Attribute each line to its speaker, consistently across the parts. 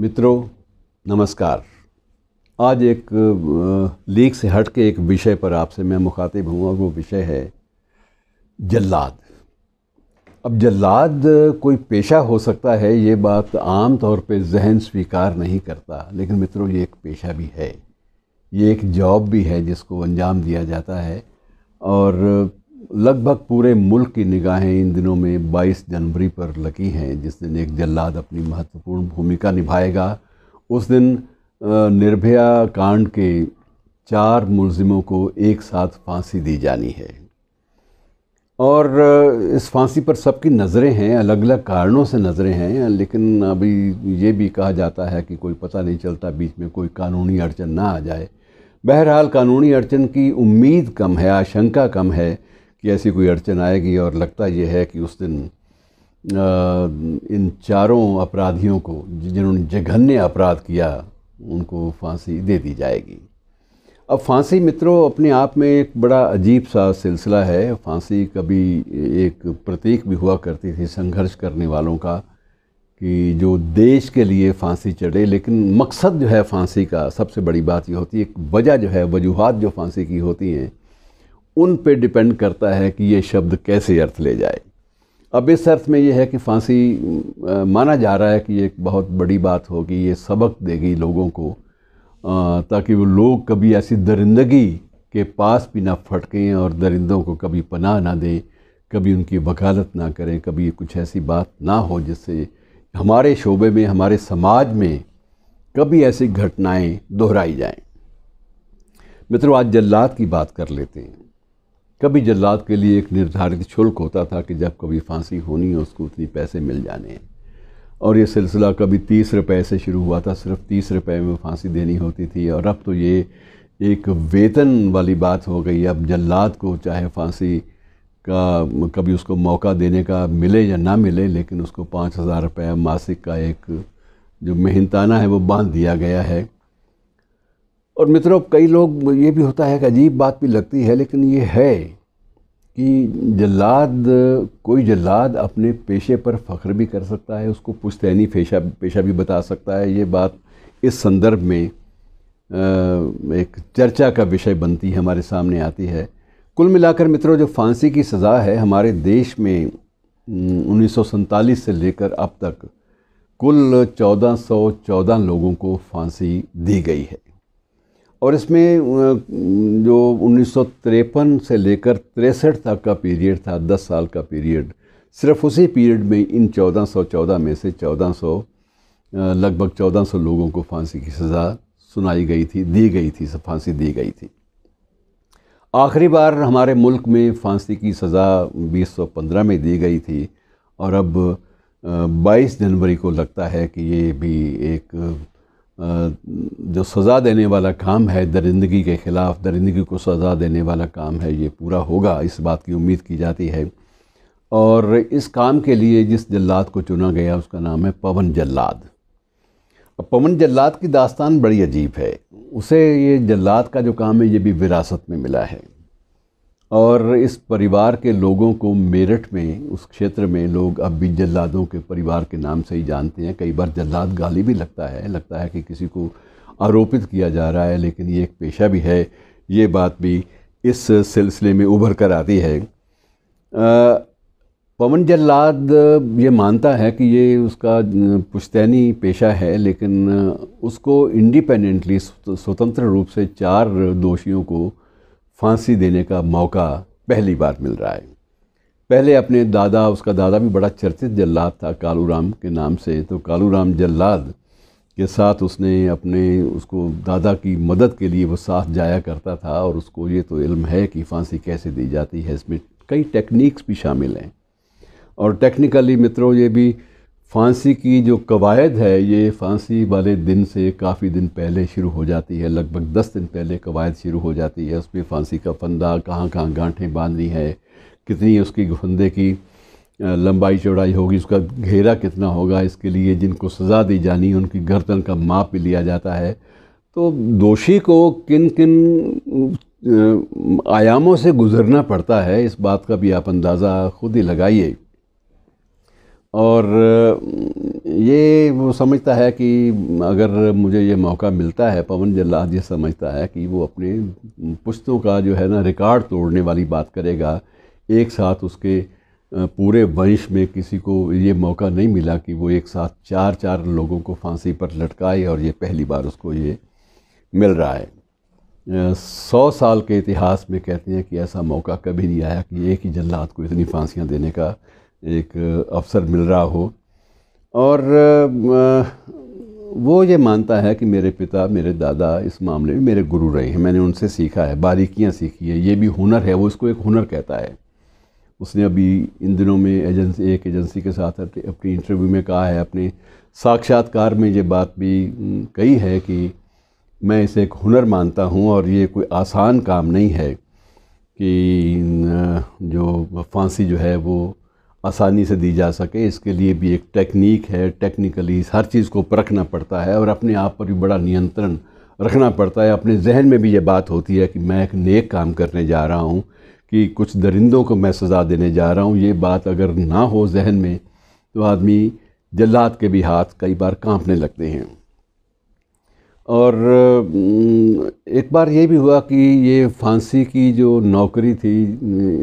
Speaker 1: مترو نمسکار آج ایک لیک سے ہٹ کے ایک بشے پر آپ سے میں مخاطب ہوں اور وہ وشے ہے جلاد اب جلاد کوئی پیشہ ہو سکتا ہے یہ بات عام طور پہ ذہن سویکار نہیں کرتا لیکن مِرو یہ ایک پیشہ بھی ہے یہ ایک جاب بھی ہے جس کو انجام دیا جاتا ہے اور لگ بھگ پورے ملک کی نگاہیں ان دنوں میں بائیس جنوری پر لگی ہیں جس دن ایک جلاد اپنی مہتوپورن بھومکا نبھائے گا اس دن نربھیا کانڈ کے چار ملزموں کو ایک ساتھ پھانسی دی جانی ہے اور اس پھانسی پر سب کی نظریں ہیں الگ الگ کارنوں سے نظریں ہیں لیکن ابھی یہ بھی کہا جاتا ہے کہ کوئی پتہ نہیں چلتا بیچ میں کوئی قانونی اڑچن نہ آ جائے بہرحال قانونی اڑچن کی امید کم ہے آشنکا کم ہے کہ ایسی کوئی اڑچن آئے گی اور لگتا یہ ہے کہ اس دن ان چاروں اپرادھیوں کو جنہوں نے جگھنے اپرادھ کیا ان کو پھانسی دے دی جائے گی اب پھانسی متروں اپنے آپ میں ایک بڑا عجیب سا سلسلہ ہے پھانسی کبھی ایک پرتیک بھی ہوا کرتی تھی سنگھرش کرنے والوں کا کہ جو دیش کے لیے پھانسی چڑھے لیکن مقصد جو ہے پھانسی کا سب سے بڑی بات یہ ہوتی ہے ایک وجہ جو ہے وجوہات جو پھانسی کی ہوتی ہیں ان پہ ڈیپینڈ کرتا ہے کہ یہ شبد کیسے ارتھ لے جائے اب اس ارتھ میں یہ ہے کہ پھانسی مانا جا رہا ہے کہ یہ ایک بہت بڑی بات ہوگی یہ سبق دے گی لوگوں کو تاکہ وہ لوگ کبھی ایسی درندگی کے پاس بھی نہ پھٹکیں اور درندوں کو کبھی پناہ نہ دیں کبھی ان کی وکالت نہ کریں کبھی کچھ ایسی بات نہ ہو جس سے ہمارے شعبے میں ہمارے سماج میں کبھی ایسی گھٹنائیں دہرائی جائیں مطرو آج جلات کی بات کر لیتے ہیں کبھی جلات کے لیے ایک نردھارت چھلک ہوتا تھا کہ جب کبھی پھانسی ہونی ہے اس کو اتنی پیسے مل جانے ہیں اور یہ سلسلہ کبھی تیس روپے سے شروع ہوا تھا صرف تیس روپے میں پھانسی دینی ہوتی تھی اور اب تو یہ ایک ویتن والی بات ہو گئی اب جلات کو چاہے پھانسی کا کبھی اس کو موقع دینے کا ملے یا نہ ملے لیکن اس کو پانچ ہزار روپے ماسک کا ایک جو مہنتانہ ہے وہ باندھ دیا گیا ہے اور متروں مطلب کئی لوگ یہ بھی ہوتا ہے کہ عجیب بات بھی لگتی ہے لیکن یہ ہے کہ جلاد کوئی جلاد اپنے پیشے پر فخر بھی کر سکتا ہے اس کو پشتینی پیشہ پیشہ بھی بتا سکتا ہے یہ بات اس سندرب میں ایک چرچا کا وشے بنتی ہے ہمارے سامنے آتی ہے کل ملا کر متروں جو پھانسی کی سزا ہے ہمارے دیش میں انیس سو سنتالیس سے لے کر اب تک کل چودہ سو چودہ لوگوں کو پھانسی دی گئی ہے اور اس میں جو انیس سو تریپن سے لے کر تریسٹھ تک کا پیریڈ تھا دس سال کا پیریڈ صرف اسی پیریڈ میں ان چودہ سو چودہ میں سے چودہ سو لگ بھگ چودہ سو لوگوں کو پھانسی کی سزا سنائی گئی تھی دی گئی تھی پھانسی دی گئی تھی آخری بار ہمارے ملک میں پھانسی کی سزا بیس سو پندرہ میں دی گئی تھی اور اب بائیس جنوری کو لگتا ہے کہ یہ بھی ایک جو سزا دینے والا کام ہے درندگی کے خلاف درندگی کو سزا دینے والا کام ہے یہ پورا ہوگا اس بات کی امید کی جاتی ہے اور اس کام کے لیے جس جلاد کو چنا گیا اس کا نام ہے پون جلاد پون جلاد کی داستان بڑی عجیب ہے اسے یہ جلاد کا جو کام ہے یہ بھی وراثت میں ملا ہے اور اس پریوار کے لوگوں کو میرٹھ میں اس کھیتر میں لوگ اب بھی جلادوں کے پریوار کے نام سے ہی جانتے ہیں کئی بار جلاد گالی بھی لگتا ہے لگتا ہے کہ کسی کو آروپت کیا جا رہا ہے لیکن یہ ایک پیشہ بھی ہے یہ بات بھی اس سلسلے میں ابھر کر آتی ہے پون جلاد یہ مانتا ہے کہ یہ اس کا پشتینی پیشہ ہے لیکن اس کو انڈیپینڈنٹلی سوتنتر روپ سے چار دوشیوں کو پھانسی دینے کا موقع پہلی بار مل رہا ہے پہلے اپنے دادا اس کا دادا بھی بڑا چرچت جلاد تھا کالو رام کے نام سے تو کالو رام جلاد کے ساتھ اس نے اپنے اس کو دادا کی مدد کے لیے وہ ساتھ جایا کرتا تھا اور اس کو یہ تو علم ہے کہ پھانسی کیسے دی جاتی ہے اس میں کئی ٹیکنیکس بھی شامل ہیں اور ٹیکنیکلی متروں یہ بھی پھانسی کی جو قواعد ہے یہ پھانسی والے دن سے کافی دن پہلے شروع ہو جاتی ہے لگ بھگ دس دن پہلے قواعد شروع ہو جاتی ہے اس میں پھانسی کا فندہ کہاں کہاں گانٹھیں باندھنی ہے کتنی اس کی فندے کی لمبائی چوڑائی ہوگی اس کا گھیرا کتنا ہوگا اس کے لیے جن کو سزا دی جانی ان کی گردن کا ماپ لیا جاتا ہے تو دوشی کو کن کن آیاموں سے گزرنا پڑتا ہے اس بات کا بھی آپ اندازہ خود ہی لگائیے اور یہ وہ سمجھتا ہے کہ اگر مجھے یہ موقع ملتا ہے پون جلاد یہ جی سمجھتا ہے کہ وہ اپنے پشتوں کا جو ہے نا ریکارڈ توڑنے والی بات کرے گا ایک ساتھ اس کے پورے ونش میں کسی کو یہ موقع نہیں ملا کہ وہ ایک ساتھ چار چار لوگوں کو پھانسی پر لٹکائے اور یہ پہلی بار اس کو یہ مل رہا ہے سو سال کے اتہاس میں کہتے ہیں کہ ایسا موقع کبھی نہیں آیا کہ ایک ہی جلاد کو اتنی پھانسیاں دینے کا ایک افسر مل رہا ہو اور وہ یہ مانتا ہے کہ میرے پتا میرے دادا اس معاملے میں میرے گرو رہے ہیں میں نے ان سے سیکھا ہے باریکیاں سیکھی ہیں یہ بھی ہنر ہے وہ اس کو ایک ہنر کہتا ہے اس نے ابھی ان دنوں میں ایجنسی ایک ایجنسی کے ساتھ اپنی انٹرویو میں کہا ہے اپنے ساکشات کار میں یہ بات بھی کہی ہے کہ میں اسے ایک ہنر مانتا ہوں اور یہ کوئی آسان کام نہیں ہے کہ جو پھانسی جو ہے وہ آسانی سے دی جا سکے اس کے لیے بھی ایک ٹیکنیک ہے ٹیکنیکلی ہر چیز کو پرکھنا پڑتا ہے اور اپنے آپ پر بھی بڑا نینترن رکھنا پڑتا ہے اپنے ذہن میں بھی یہ بات ہوتی ہے کہ میں ایک نیک کام کرنے جا رہا ہوں کہ کچھ درندوں کو میں سزا دینے جا رہا ہوں یہ بات اگر نہ ہو ذہن میں تو آدمی جلات کے بھی ہاتھ کئی بار کانپنے لگتے ہیں اور ایک بار یہ بھی ہوا کہ یہ پھانسی کی جو نوکری تھی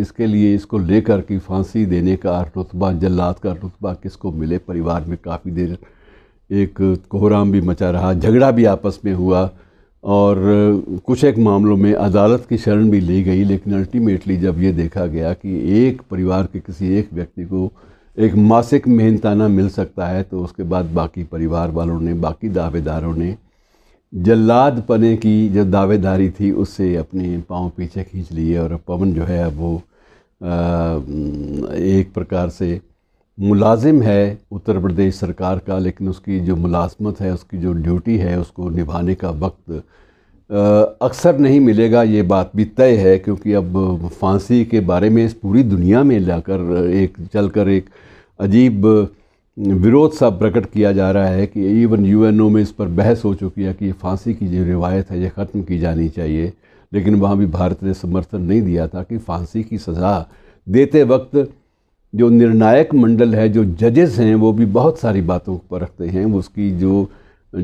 Speaker 1: اس کے لیے اس کو لے کر کہ پھانسی دینے کا رتبہ جلات کا رتبہ کس کو ملے پریوار میں کافی دیر ایک کوہرام بھی مچا رہا جھگڑا بھی آپس میں ہوا اور کچھ ایک معاملوں میں عدالت کی شرن بھی لی گئی لیکن الٹیمیٹلی جب یہ دیکھا گیا کہ ایک پریوار کے کسی ایک ویکتی کو ایک ماسک محنتانہ مل سکتا ہے تو اس کے بعد باقی پریوار والوں نے باقی دعوے داروں نے جلاد پنے کی جو دعوے داری تھی اس سے اپنے پاؤں پیچھے کھینچ لیے اور پون جو ہے وہ ایک پرکار سے ملازم ہے اتر پردیش سرکار کا لیکن اس کی جو ملازمت ہے اس کی جو ڈیوٹی ہے اس کو نبھانے کا وقت اکثر نہیں ملے گا یہ بات بھی طے ہے کیونکہ اب پھانسی کے بارے میں اس پوری دنیا میں لا کر ایک چل کر ایک عجیب ویروت سا پرکٹ کیا جا رہا ہے کہ ایون یو این او میں اس پر بحث ہو چکی ہے کہ یہ پھانسی کی جو روایت ہے یہ ختم کی جانی چاہیے لیکن وہاں بھی بھارت نے سمرتھن نہیں دیا تھا کہ پھانسی کی سزا دیتے وقت جو نرنائک منڈل ہے جو ججز ہیں وہ بھی بہت ساری باتوں پر رکھتے ہیں اس کی جو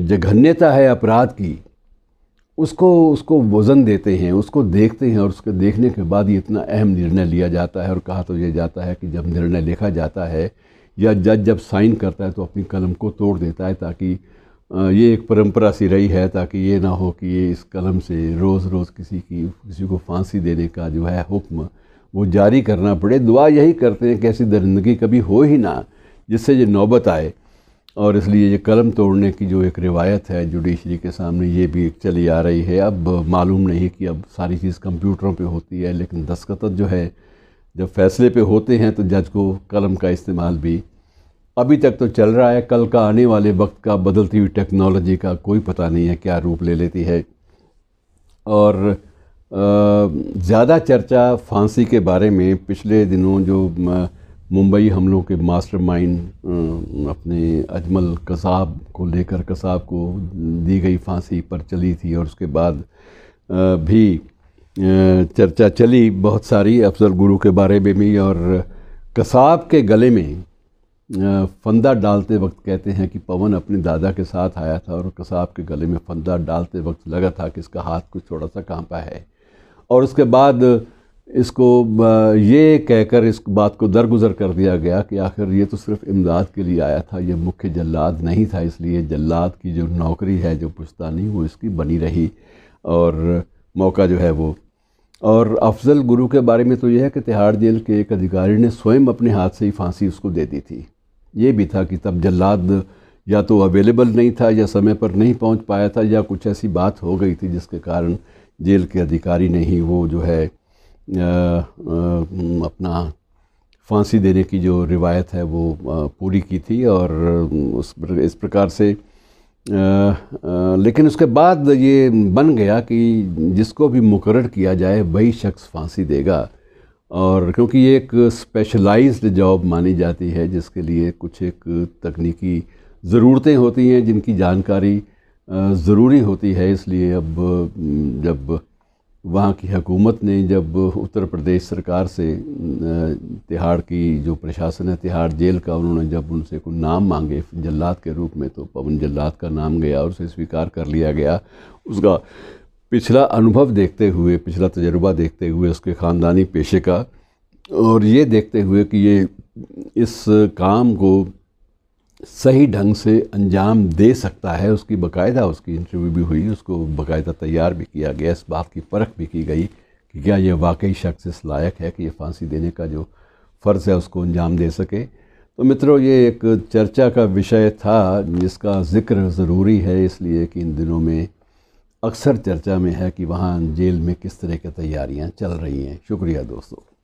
Speaker 1: جگھنیتا ہے اپرادھ کی اس کو اس کو وزن دیتے ہیں اس کو دیکھتے ہیں اور اس کے دیکھنے کے بعد یہ اتنا اہم نرنے لیا جاتا ہے اور کہا تو یہ جاتا ہے کہ جب نرنے لکھا جاتا ہے یا جج جب سائن کرتا ہے تو اپنی قلم کو توڑ دیتا ہے تاکہ یہ ایک پرمپرا سی رہی ہے تاکہ یہ نہ ہو کہ یہ اس قلم سے روز روز کسی کی کسی کو پھانسی دینے کا جو ہے حکم وہ جاری کرنا پڑے دعا یہی کرتے ہیں کہ ایسی درندگی کبھی ہو ہی نہ جس سے یہ نوبت آئے اور اس لیے یہ قلم توڑنے کی جو ایک روایت ہے جوڈیشری کے سامنے یہ بھی چلی آ رہی ہے اب معلوم نہیں کہ اب ساری چیز کمپیوٹروں پہ ہوتی ہے لیکن دستخط جو ہے جب فیصلے پہ ہوتے ہیں تو جج کو قلم کا استعمال بھی ابھی تک تو چل رہا ہے کل کا آنے والے وقت کا بدلتی ہوئی ٹیکنالوجی کا کوئی پتہ نہیں ہے کیا روپ لے لیتی ہے اور زیادہ چرچا پھانسی کے بارے میں پچھلے دنوں جو ممبئی حملوں کے ماسٹر مائنڈ اپنے اجمل قصاب کو لے کر قصاب کو دی گئی پھانسی پر چلی تھی اور اس کے بعد بھی چرچا چلی بہت ساری افضل گرو کے بارے میں بھی اور کساب کے گلے میں فندہ ڈالتے وقت کہتے ہیں کہ پون اپنے دادا کے ساتھ آیا تھا اور کساب کے گلے میں فندہ ڈالتے وقت لگا تھا کہ اس کا ہاتھ کچھ تھوڑا سا کہاں پہ ہے اور اس کے بعد اس کو یہ کہہ کر اس بات کو درگزر کر دیا گیا کہ آخر یہ تو صرف امداد کے لیے آیا تھا یہ مکھ جلاد نہیں تھا اس لیے جلاد کی جو نوکری ہے جو پشتانی وہ اس کی بنی رہی اور موقع جو ہے وہ اور افضل گرو کے بارے میں تو یہ ہے کہ تہاڑ جیل کے ایک ادھیکاری نے سوئم اپنے ہاتھ سے ہی پھانسی اس کو دے دی تھی یہ بھی تھا کہ تب جلاد یا تو اویلیبل نہیں تھا یا سمے پر نہیں پہنچ پایا تھا یا کچھ ایسی بات ہو گئی تھی جس کے کارن جیل کے ادھیکاری نے ہی وہ جو ہے اپنا پھانسی دینے کی جو روایت ہے وہ پوری کی تھی اور اس پرکار سے لیکن اس کے بعد یہ بن گیا کہ جس کو بھی مقرر کیا جائے وہی شخص پھانسی دے گا اور کیونکہ یہ ایک اسپیشلائزڈ جاب مانی جاتی ہے جس کے لیے کچھ ایک تکنیکی ضرورتیں ہوتی ہیں جن کی جانکاری ضروری ہوتی ہے اس لیے اب جب وہاں کی حکومت نے جب اتر پردیش سرکار سے تہاڑ کی جو پرشاسن ہے تہاڑ جیل کا انہوں نے جب ان سے کوئی نام مانگے جلات کے روپ میں تو پون جلات کا نام گیا اور اسے سویکار کر لیا گیا اس کا پچھلا انبھو دیکھتے ہوئے پچھلا تجربہ دیکھتے ہوئے اس کے خاندانی پیشے کا اور یہ دیکھتے ہوئے کہ یہ اس کام کو صحیح ڈھنگ سے انجام دے سکتا ہے اس کی باقاعدہ اس کی انٹرویو بھی ہوئی اس کو باقاعدہ تیار بھی کیا گیا اس بات کی پرکھ بھی کی گئی کہ کیا یہ واقعی شخص اس لائق ہے کہ یہ پھانسی دینے کا جو فرض ہے اس کو انجام دے سکے تو مترو یہ ایک چرچا کا وشے تھا جس کا ذکر ضروری ہے اس لیے کہ ان دنوں میں اکثر چرچا میں ہے کہ وہاں جیل میں کس طرح کی تیاریاں چل رہی ہیں شکریہ دوستوں